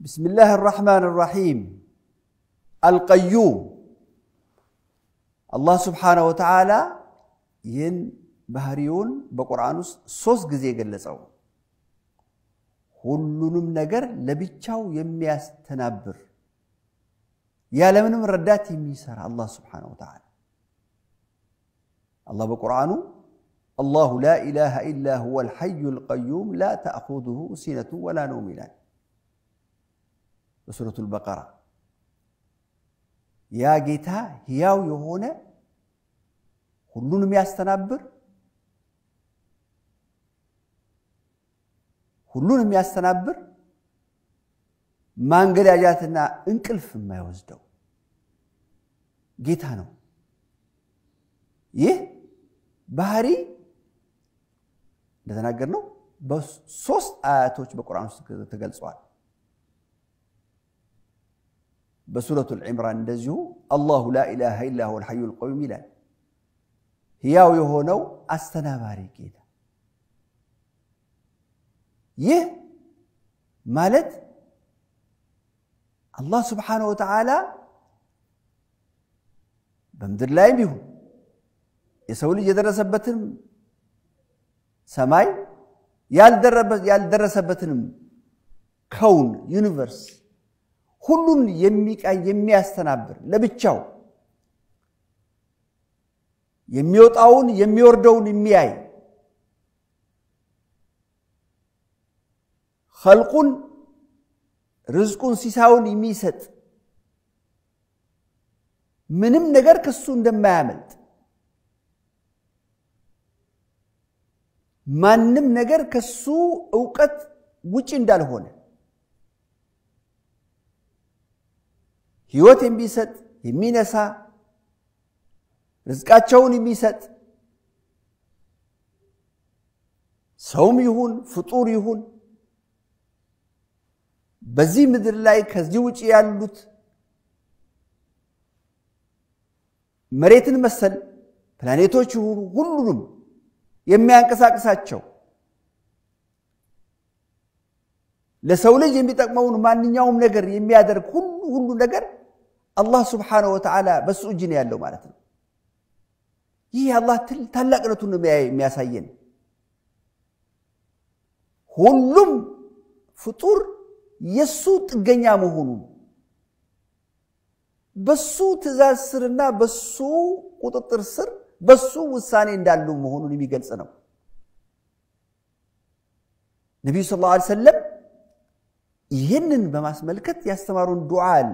بسم الله الرحمن الرحيم القيوم الله سبحانه وتعالى ين بهريون بقرآن سوس جزي قلصو هلونم نجر لبيتشاو يمياس تنبر يا لمن ردات يميسر الله سبحانه وتعالى الله بقرآنه الله لا إله إلا هو الحي القيوم لا تأخذه سنة ولا نوم إلا በሱረቱል በቀራ ያ ጌታ ህያው የሆነ ሁሉን የሚያስተናብር ሁሉን የሚያስተናብር ማንገዳጃትና እንቅልፍ የማይወስደው ጌታ ነው። ይህ ባህሪ እንደተናገር ነው በሶስት አያቶች በቁርአን ውስጥ ተገልጸዋል። بسورة العمران نزيه الله لا إله إلا هو الحي القيوم لا هياو يهونو أستنا باري كيدا يه مالت الله سبحانه وتعالى بمدر لايم يهون يسولي جدر سبتن سماي يالدرس يالدرس سبتن كون يونيفرس ሁሉን የሚያስተናብር ለብቻው የሚወጣውን የሚወርደውን የሚያይ ኸልቁን ርዝቁን ሲሳውን የሚሰጥ ምንም ነገር ከሱ እንደማያመልጥ ማንም ነገር ከሱ እውቀት ውጭ እንዳልሆነ ህይወት የሚሰጥ የሚነሳ ርዝቃቸውን የሚሰጥ ሰውም ይሁን ፍጡር ይሁን በዚህ ምድር ላይ ከዚህ ውጭ ያሉት መሬትን መሰል ፕላኔቶች ይሁኑ ሁሉንም የሚያንቀሳቅሳቸው ለሰው ልጅ የሚጠቅመውን ማንኛውም ነገር የሚያደርግ ሁሉ ሁሉ ነገር አላህ ስብሓነሁ ወተዓላ በሱ እጅ ነው ያለው ማለት ነው። ይህ የአላህ ታላቅነቱን የሚያሳየን ሁሉም ፍጡር የሱ ጥገኛ መሆኑን በሱ ትእዛዝ ስርና በሱ ቁጥጥር ስር በሱ ውሳኔ እንዳሉ መሆኑን የሚገልጽ ነው። ነቢዩ ሰለላሁ ዐለይሂ ወሰለም ይህንን በማስመልከት ያስተማሩን ዱዓ አለ።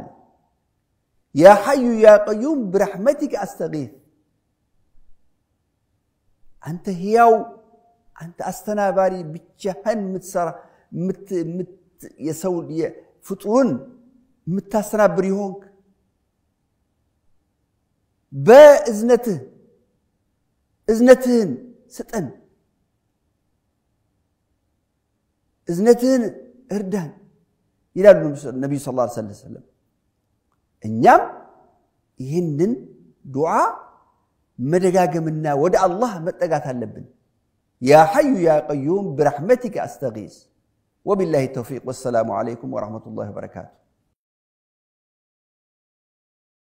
يا حي يا قيوم برحمتك أستغيث أنت هيو أنت استنا باري بجهن متسرى مت مت يسول فطرون متستنابري هونك بإذنته إذنتهن ستن إذنتهن إردان إلى النبي صلى الله عليه وسلم እኛም ይህንን ዱዓ መደጋገምና ወደ አላህ መጠጋት አለብን። ያ ሐዩ ያ ቀዩም ብረሕመቲከ አስተጊዝ። ወቢላሂ ተውፊቅ። ወሰላሙ ዓለይኩም ወረሕመቱላሂ ወበረካቱ።